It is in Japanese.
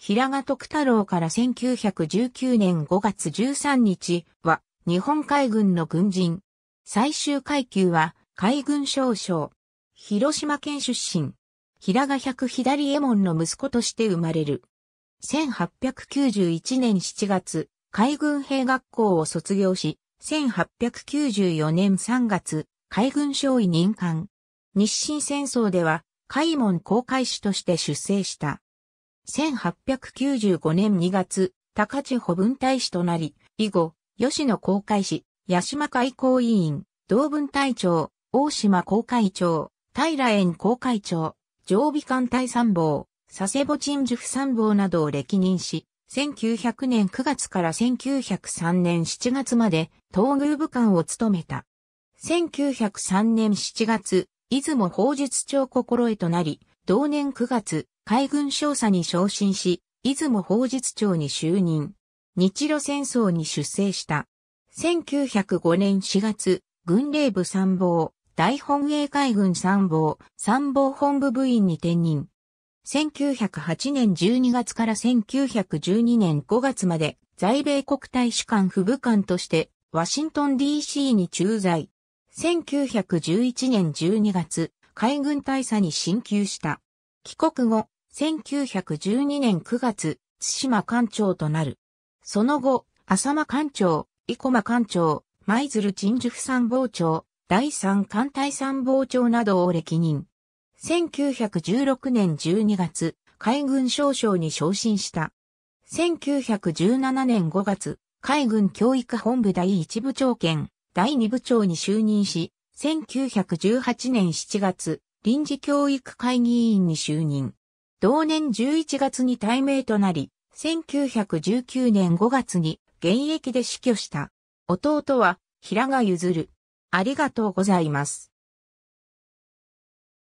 平賀徳太郎から1919年5月13日は日本海軍の軍人。最終階級は海軍少将。広島県出身。平賀百左衛門の息子として生まれる。1891年7月、海軍兵学校を卒業し、1894年3月、海軍少尉任官。日清戦争では、海門航海士として出征した。1895年2月、高千穂文隊士となり、以後、吉野公会士、八島海港委員、同文隊長、大島公会長、平園公会長、常備艦隊参謀、佐世保鎮守府参謀などを歴任し、1900年9月から1903年7月まで東宮部官を務めた。1903年7月、出雲法術長心得となり、同年9月、海軍少佐に昇進し、出雲法術長に就任。日露戦争に出征した。1905年4月、軍令部参謀、大本営海軍参謀、参謀本部部員に転任。1908年12月から1912年5月まで、在米国大使館副部官として、ワシントン DC に駐在。1911年12月、海軍大佐に進級した。帰国後、1912年9月、津島艦長となる。その後、浅間艦長、生駒艦長、舞鶴鎮守府参謀長、第三艦隊参謀長などを歴任。1916年12月、海軍少将に昇進した。1917年5月、海軍教育本部第1部長兼第2部長に就任し、1918年7月、臨時教育会議員に就任。同年11月に対名となり、1919年5月に現役で死去した。弟は、平賀譲る。ありがとうございます。